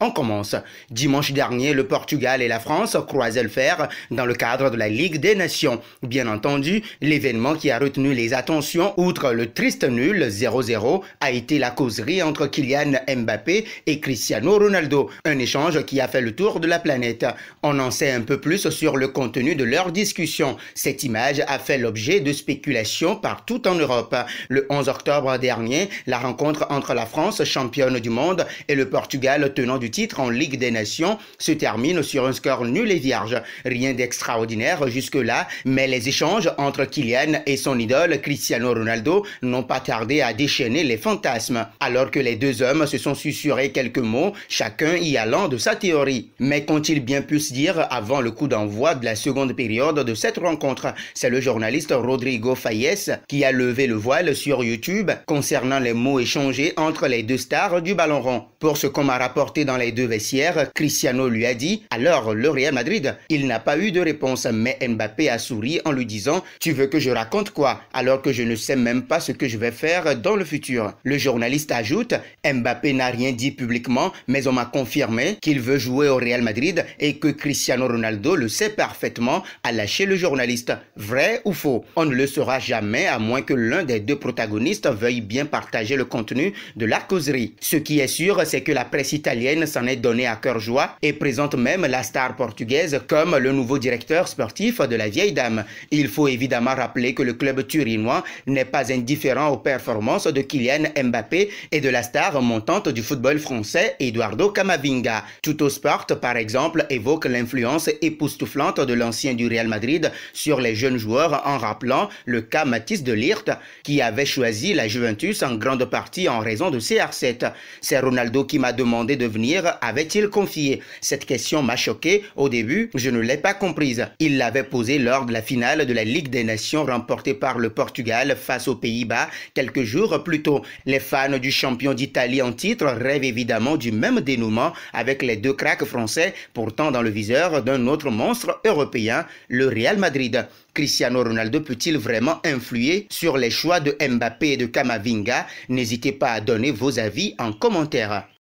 On commence. Dimanche dernier, le Portugal et la France croisaient le fer dans le cadre de la Ligue des Nations. Bien entendu, l'événement qui a retenu les attentions, outre le triste nul 0-0, a été la causerie entre Kylian Mbappé et Cristiano Ronaldo. Un échange qui a fait le tour de la planète. On en sait un peu plus sur le contenu de leur discussion. Cette image a fait l'objet de spéculations partout en Europe. Le 11 octobre dernier, la rencontre entre la France, championne du monde, et le Portugal, tenant du titre en Ligue des Nations se termine sur un score nul et vierge. Rien d'extraordinaire jusque-là, mais les échanges entre Kylian et son idole Cristiano Ronaldo n'ont pas tardé à déchaîner les fantasmes, alors que les deux hommes se sont susurés quelques mots, chacun y allant de sa théorie. Mais qu'ont-ils bien pu se dire avant le coup d'envoi de la seconde période de cette rencontre C'est le journaliste Rodrigo Fayez qui a levé le voile sur YouTube concernant les mots échangés entre les deux stars du ballon rond. Pour ce qu'on m'a rapporté dans les deux vestiaires, Cristiano lui a dit alors le Real Madrid. Il n'a pas eu de réponse, mais Mbappé a souri en lui disant Tu veux que je raconte quoi alors que je ne sais même pas ce que je vais faire dans le futur. Le journaliste ajoute Mbappé n'a rien dit publiquement, mais on m'a confirmé qu'il veut jouer au Real Madrid et que Cristiano Ronaldo le sait parfaitement, a lâché le journaliste. Vrai ou faux On ne le saura jamais à moins que l'un des deux protagonistes veuille bien partager le contenu de la causerie. Ce qui est sûr, c'est que la presse italienne s'en est donné à cœur joie et présente même la star portugaise comme le nouveau directeur sportif de la vieille dame. Il faut évidemment rappeler que le club turinois n'est pas indifférent aux performances de Kylian Mbappé et de la star montante du football français Eduardo Camavinga. Tuto Sport, par exemple, évoque l'influence époustouflante de l'ancien du Real Madrid sur les jeunes joueurs en rappelant le cas Mathis de Lirt qui avait choisi la Juventus en grande partie en raison de CR7. C'est Ronaldo qui m'a demandé de venir avait-il confié Cette question m'a choqué. Au début, je ne l'ai pas comprise. Il l'avait posé lors de la finale de la Ligue des Nations remportée par le Portugal face aux Pays-Bas quelques jours plus tôt. Les fans du champion d'Italie en titre rêvent évidemment du même dénouement avec les deux cracks français, pourtant dans le viseur d'un autre monstre européen, le Real Madrid. Cristiano Ronaldo peut-il vraiment influer sur les choix de Mbappé et de Kamavinga N'hésitez pas à donner vos avis en commentaire.